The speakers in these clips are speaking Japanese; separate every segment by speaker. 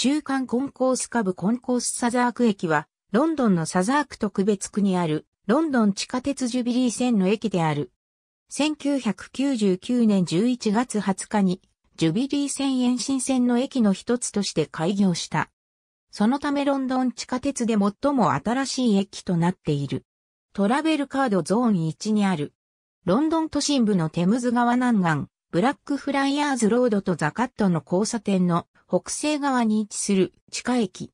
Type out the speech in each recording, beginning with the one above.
Speaker 1: 中間コンコース下部コンコースサザーク駅は、ロンドンのサザーク特別区にある、ロンドン地下鉄ジュビリー線の駅である。1999年11月20日に、ジュビリー線延伸線の駅の一つとして開業した。そのためロンドン地下鉄で最も新しい駅となっている。トラベルカードゾーン1にある。ロンドン都心部のテムズ川南岸、ブラックフライヤーズロードとザカットの交差点の北西側に位置する地下駅。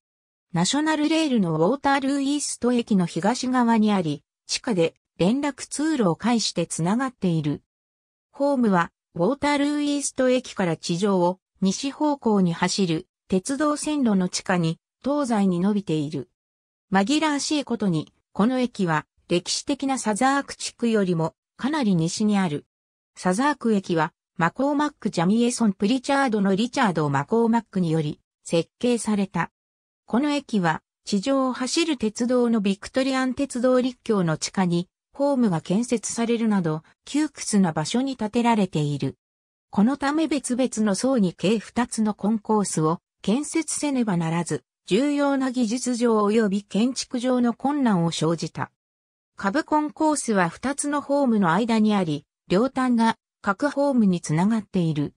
Speaker 1: ナショナルレールのウォータールーイースト駅の東側にあり、地下で連絡通路を介してつながっている。ホームは、ウォータールーイースト駅から地上を西方向に走る鉄道線路の地下に東西に伸びている。紛らわしいことに、この駅は歴史的なサザーク地区よりもかなり西にある。サザーク駅はマコーマック・ジャミエソン・プリチャードのリチャード・マコーマックにより設計された。この駅は地上を走る鉄道のビクトリアン鉄道立橋の地下にホームが建設されるなど窮屈な場所に建てられている。このため別々の層に計2つのコンコースを建設せねばならず、重要な技術上及び建築上の困難を生じた。下部コンコースは2つのホームの間にあり、両端が各ホームにつながっている。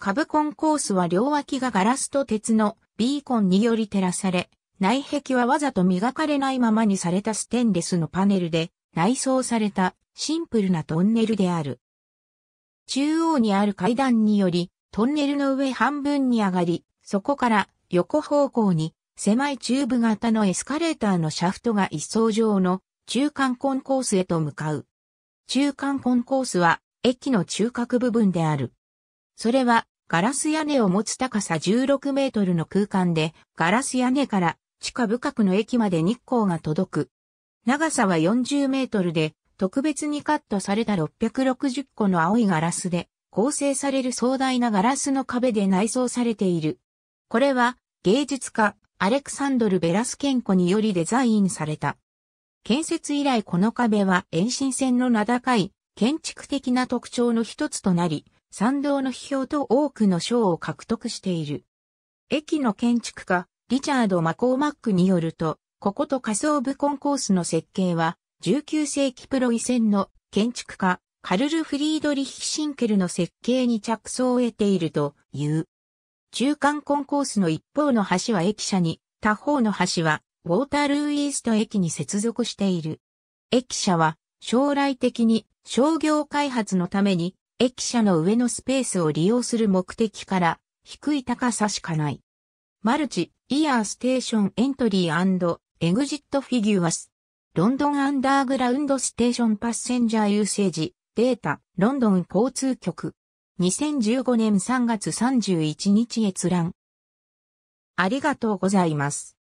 Speaker 1: カブコンコースは両脇がガラスと鉄のビーコンにより照らされ、内壁はわざと磨かれないままにされたステンレスのパネルで内装されたシンプルなトンネルである。中央にある階段により、トンネルの上半分に上がり、そこから横方向に狭いチューブ型のエスカレーターのシャフトが一層上の中間コンコースへと向かう。中間コンコースは駅の中核部分である。それは、ガラス屋根を持つ高さ16メートルの空間で、ガラス屋根から地下深くの駅まで日光が届く。長さは40メートルで、特別にカットされた660個の青いガラスで構成される壮大なガラスの壁で内装されている。これは芸術家アレクサンドル・ベラスケンコによりデザインされた。建設以来この壁は延伸線の名高い建築的な特徴の一つとなり、参道の批評と多くの賞を獲得している。駅の建築家、リチャード・マコーマックによると、ここと仮想部コンコースの設計は、19世紀プロイセンの建築家、カルル・フリードリヒ・シンケルの設計に着想を得ているという。中間コンコースの一方の橋は駅舎に、他方の橋はウォータールーイースト駅に接続している。駅舎は将来的に商業開発のために駅舎の上のスペースを利用する目的から低い高さしかない。マルチ、イヤーステーションエントリーエグジットフィギュアス。ロンドンアンダーグラウンドステーションパッセンジャーユーセージ、データ、ロンドン交通局。2015年3月31日閲覧。ありがとうございます。